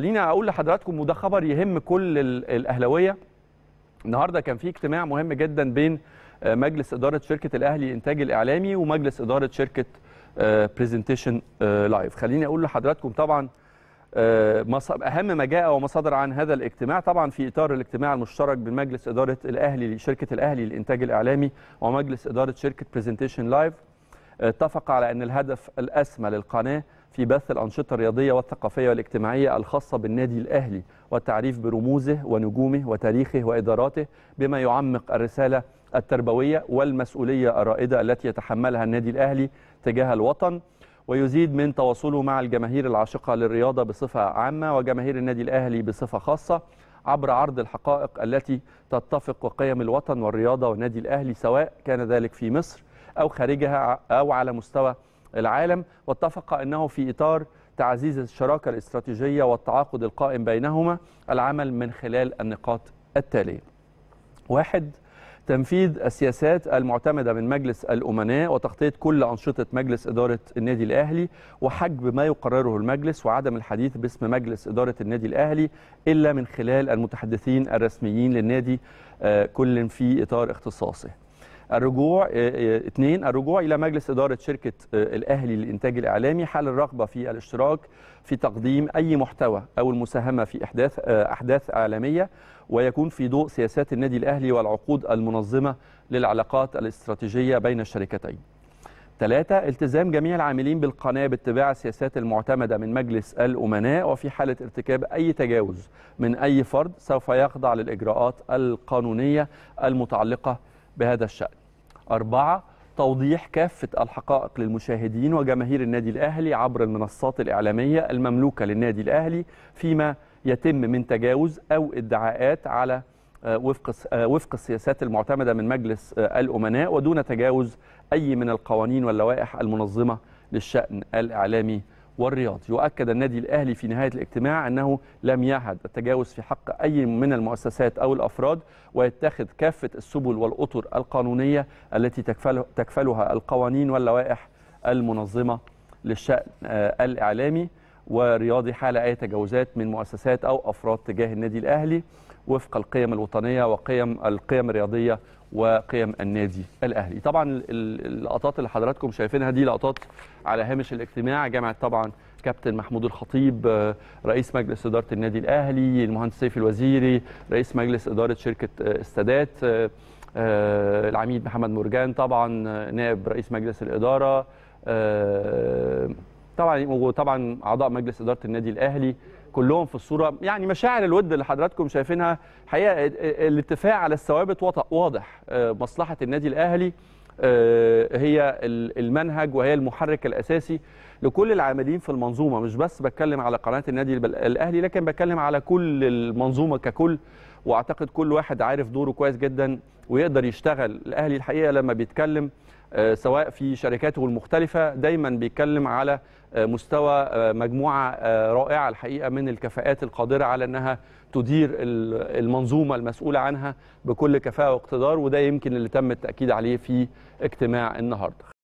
خليني اقول لحضراتكم وده خبر يهم كل الاهلاويه النهارده كان في اجتماع مهم جدا بين آه، مجلس اداره شركه الاهلي للانتاج الاعلامي ومجلس اداره شركه برزنتيشن آه، لايف آه، خليني اقول لحضراتكم طبعا اهم ما جاء ومصادر عن هذا الاجتماع طبعا في اطار الاجتماع المشترك بين مجلس اداره الاهلي شركه الاهلي للانتاج الاعلامي ومجلس اداره شركه برزنتيشن لايف اتفق على ان الهدف الاسمى للقناه في بث الأنشطة الرياضية والثقافية والاجتماعية الخاصة بالنادي الأهلي والتعريف برموزه ونجومه وتاريخه وإداراته بما يعمق الرسالة التربوية والمسؤولية الرائدة التي يتحملها النادي الأهلي تجاه الوطن ويزيد من تواصله مع الجماهير العاشقة للرياضة بصفة عامة وجماهير النادي الأهلي بصفة خاصة عبر عرض الحقائق التي تتفق وقيم الوطن والرياضة والنادي الأهلي سواء كان ذلك في مصر أو خارجها أو على مستوى العالم واتفق أنه في إطار تعزيز الشراكة الاستراتيجية والتعاقد القائم بينهما العمل من خلال النقاط التالية واحد تنفيذ السياسات المعتمدة من مجلس الأمناء وتغطية كل أنشطة مجلس إدارة النادي الأهلي وحجب ما يقرره المجلس وعدم الحديث باسم مجلس إدارة النادي الأهلي إلا من خلال المتحدثين الرسميين للنادي آه، كل في إطار اختصاصه الرجوع اثنين آه، آه، الرجوع الى مجلس اداره شركه آه، الاهلي للانتاج الاعلامي حال الرغبه في الاشتراك في تقديم اي محتوى او المساهمه في احداث احداث اعلاميه ويكون في ضوء سياسات النادي الاهلي والعقود المنظمه للعلاقات الاستراتيجيه بين الشركتين. ثلاثة التزام جميع العاملين بالقناة باتباع السياسات المعتمدة من مجلس الأمناء وفي حالة ارتكاب أي تجاوز من أي فرد سوف يخضع للإجراءات القانونية المتعلقة بهذا الشأن أربعة توضيح كافة الحقائق للمشاهدين وجماهير النادي الأهلي عبر المنصات الإعلامية المملوكة للنادي الأهلي فيما يتم من تجاوز أو ادعاءات على آه، وفق آه، وفق السياسات المعتمدة من مجلس آه، الأمناء ودون تجاوز أي من القوانين واللوائح المنظمة للشأن الإعلامي والرياض يؤكد النادي الأهلي في نهاية الاجتماع أنه لم يعهد التجاوز في حق أي من المؤسسات أو الأفراد ويتخذ كافة السبل والأطر القانونية التي تكفلها القوانين واللوائح المنظمة للشأن آه، الإعلامي ورياضي حال أي تجاوزات من مؤسسات أو أفراد تجاه النادي الأهلي وفق القيم الوطنية وقيم القيم الرياضية وقيم النادي الأهلي طبعا اللقطات اللي حضراتكم شايفينها دي لقطات على هامش الاجتماع جامعه طبعا كابتن محمود الخطيب آه، رئيس مجلس إدارة النادي الأهلي المهندس سيف الوزيري رئيس مجلس إدارة شركة السادات آه، آه، العميد محمد مرجان طبعا نائب رئيس مجلس الإدارة طبعا وطبعا اعضاء مجلس اداره النادي الاهلي كلهم في الصوره يعني مشاعر الود اللي حضراتكم شايفينها حقيقه الاتفاق على الثوابت واضح آه، مصلحه النادي الاهلي آه، هي المنهج وهي المحرك الاساسي لكل العاملين في المنظومه مش بس بتكلم على قناه النادي الاهلي لكن بتكلم على كل المنظومه ككل واعتقد كل واحد عارف دوره كويس جدا ويقدر يشتغل الاهلي الحقيقه لما بيتكلم آه، سواء في شركاته المختلفة دايما بيتكلم على آه، مستوى آه، مجموعة رائعة الحقيقة من الكفاءات القادرة على أنها تدير المنظومة المسؤولة عنها بكل كفاءة واقتدار وده يمكن اللي تم التأكيد عليه في اجتماع النهاردة